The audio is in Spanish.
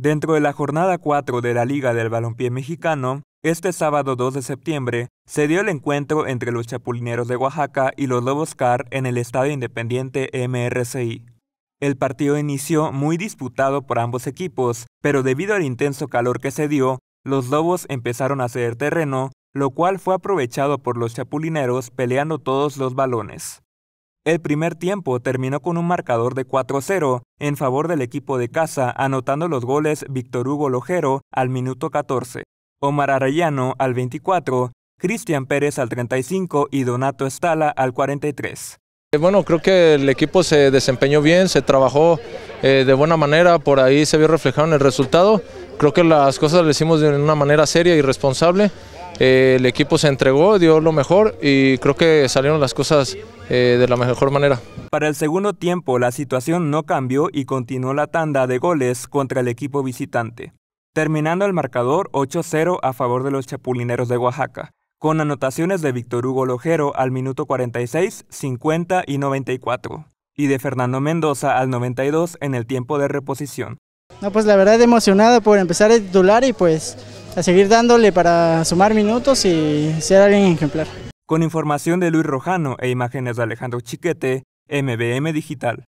Dentro de la jornada 4 de la Liga del Balompié Mexicano, este sábado 2 de septiembre se dio el encuentro entre los Chapulineros de Oaxaca y los Lobos Car en el Estadio Independiente MRCI. El partido inició muy disputado por ambos equipos, pero debido al intenso calor que se dio, los Lobos empezaron a ceder terreno, lo cual fue aprovechado por los Chapulineros peleando todos los balones. El primer tiempo terminó con un marcador de 4-0 en favor del equipo de casa, anotando los goles Víctor Hugo Lojero al minuto 14, Omar Arellano al 24, Cristian Pérez al 35 y Donato Estala al 43. Eh, bueno, creo que el equipo se desempeñó bien, se trabajó eh, de buena manera, por ahí se vio reflejado en el resultado. Creo que las cosas las hicimos de una manera seria y responsable. Eh, el equipo se entregó, dio lo mejor y creo que salieron las cosas eh, de la mejor manera. Para el segundo tiempo la situación no cambió y continuó la tanda de goles contra el equipo visitante, terminando el marcador 8-0 a favor de los Chapulineros de Oaxaca, con anotaciones de Víctor Hugo Lojero al minuto 46, 50 y 94, y de Fernando Mendoza al 92 en el tiempo de reposición. No, pues la verdad emocionado por empezar a titular y pues a seguir dándole para sumar minutos y ser alguien ejemplar. Con información de Luis Rojano e imágenes de Alejandro Chiquete, MBM Digital.